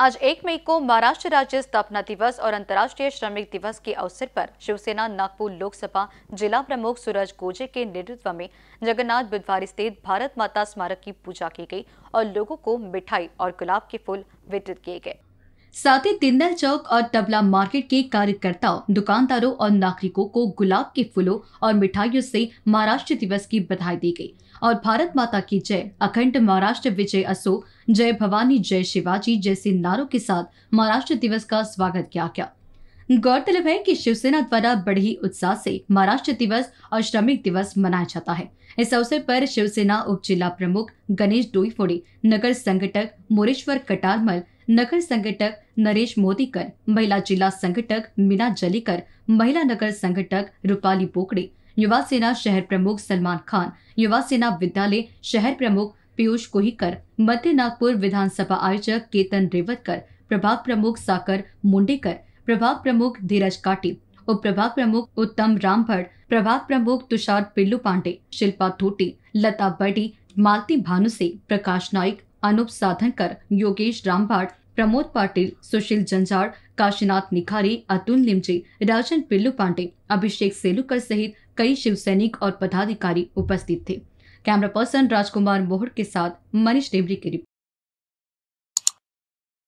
आज 1 मई को महाराष्ट्र राज्य स्थापना दिवस और अंतर्राष्ट्रीय श्रमिक दिवस के अवसर पर शिवसेना नागपुर लोकसभा जिला प्रमुख सूरज गोजे के नेतृत्व में जगन्नाथ बुधवार स्थित भारत माता स्मारक की पूजा की गई और लोगों को मिठाई और गुलाब के फूल वितरित किए गए साथ ही तिंदल चौक और तबला मार्केट के कार्यकर्ताओं दुकानदारों और नागरिकों को गुलाब के फूलों और मिठाइयों से महाराष्ट्र दिवस की बधाई दी गई और भारत माता की जय अखंड महाराष्ट्र विजय असो जय भवानी जय शिवाजी जैसे नारों के साथ महाराष्ट्र दिवस का स्वागत किया गया गौरतलब है कि शिवसेना द्वारा बड़े ही उत्साह से महाराष्ट्र दिवस और श्रमिक दिवस मनाया जाता है इस अवसर पर शिवसेना उप जिला प्रमुख गणेश डोईफोड़े नगर संगठक मोरेश्वर कटारमल नगर संगठक नरेश मोदीकर महिला जिला संगठक मीना जलीकर महिला नगर संगठक रूपाली बोकड़े युवा सेना शहर प्रमुख सलमान खान युवा सेना विद्यालय शहर प्रमुख पीयूष कोहिकर मध्य नागपुर विधानसभा आयोजक केतन रेवतकर प्रभाग प्रमुख साकर मुंडेकर प्रभाग प्रमुख धीरज काटी उप प्रभाग प्रमुख उत्तम राम भट्ट प्रभाग प्रमुख तुषार पिल्लू पांडे शिल्पा धोटी लता बडी मालती भानुसे प्रकाश नाइक अनुप साधनकर योगेश रामभाट प्रमोद पाटील सुशील जंजाड़ काशीनाथ निखारी अतुल लिमजी राजन पिल्लू पांडे अभिषेक सेलुकर सहित कई शिव सैनिक और पदाधिकारी उपस्थित थे कैमरा पर्सन राजकुमार मोहर के साथ मनीष डेबरी की रिपोर्ट